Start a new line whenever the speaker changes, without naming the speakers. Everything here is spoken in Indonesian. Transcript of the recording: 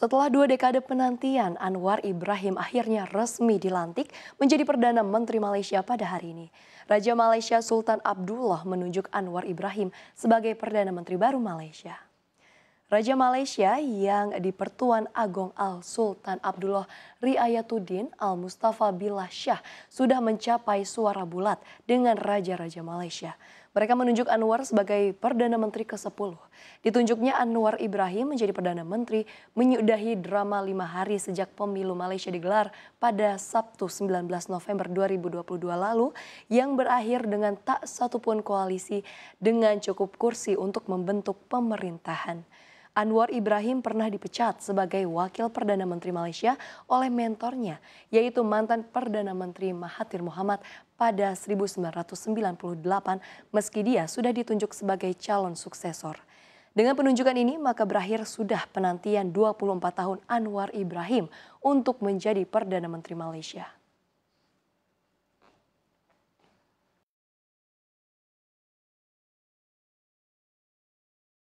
Setelah dua dekade penantian, Anwar Ibrahim akhirnya resmi dilantik menjadi Perdana Menteri Malaysia pada hari ini. Raja Malaysia Sultan Abdullah menunjuk Anwar Ibrahim sebagai Perdana Menteri baru Malaysia. Raja Malaysia yang di Pertuan Agong Al-Sultan Abdullah Riayatuddin Al-Mustafa Billah Shah sudah mencapai suara bulat dengan Raja-Raja Malaysia. Mereka menunjuk Anwar sebagai Perdana Menteri ke-10. Ditunjuknya Anwar Ibrahim menjadi Perdana Menteri menyudahi drama lima hari sejak pemilu Malaysia digelar pada Sabtu 19 November 2022 lalu yang berakhir dengan tak satupun koalisi dengan cukup kursi untuk membentuk pemerintahan. Anwar Ibrahim pernah dipecat sebagai wakil Perdana Menteri Malaysia oleh mentornya, yaitu mantan Perdana Menteri Mahathir Muhammad pada 1998 meski dia sudah ditunjuk sebagai calon suksesor. Dengan penunjukan ini, maka berakhir sudah penantian 24 tahun Anwar Ibrahim untuk menjadi Perdana Menteri Malaysia.